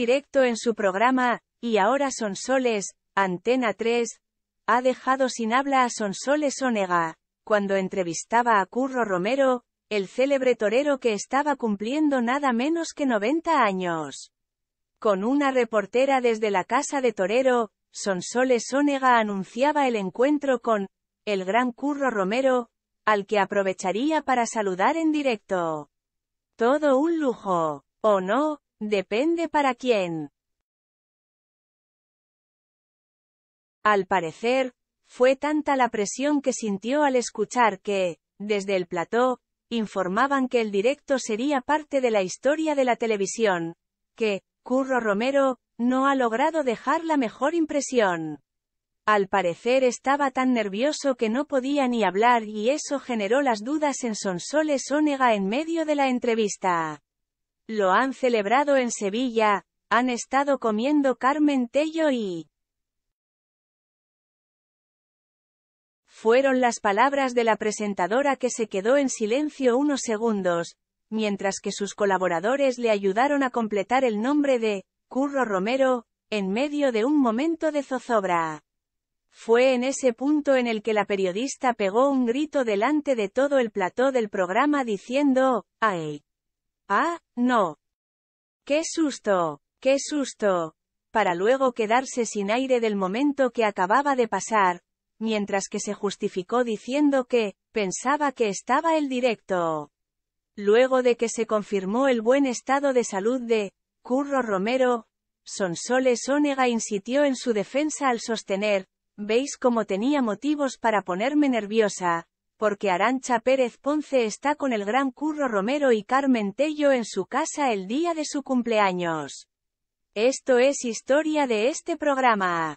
directo en su programa, y ahora Sonsoles, Antena 3, ha dejado sin habla a Sonsoles Onega, cuando entrevistaba a Curro Romero, el célebre torero que estaba cumpliendo nada menos que 90 años. Con una reportera desde la casa de torero, Sonsoles Onega anunciaba el encuentro con el gran Curro Romero, al que aprovecharía para saludar en directo. Todo un lujo, ¿o no? Depende para quién. Al parecer, fue tanta la presión que sintió al escuchar que, desde el plató, informaban que el directo sería parte de la historia de la televisión, que, Curro Romero, no ha logrado dejar la mejor impresión. Al parecer estaba tan nervioso que no podía ni hablar y eso generó las dudas en Sonsoles Onega en medio de la entrevista. Lo han celebrado en Sevilla, han estado comiendo Carmen Tello y... Fueron las palabras de la presentadora que se quedó en silencio unos segundos, mientras que sus colaboradores le ayudaron a completar el nombre de Curro Romero, en medio de un momento de zozobra. Fue en ese punto en el que la periodista pegó un grito delante de todo el plató del programa diciendo, ¡ay! Ah, no. Qué susto, qué susto. Para luego quedarse sin aire del momento que acababa de pasar, mientras que se justificó diciendo que, pensaba que estaba el directo. Luego de que se confirmó el buen estado de salud de, Curro Romero, Sonsoles Onega insistió en su defensa al sostener, veis cómo tenía motivos para ponerme nerviosa, porque Arancha Pérez Ponce está con el gran Curro Romero y Carmen Tello en su casa el día de su cumpleaños. Esto es historia de este programa.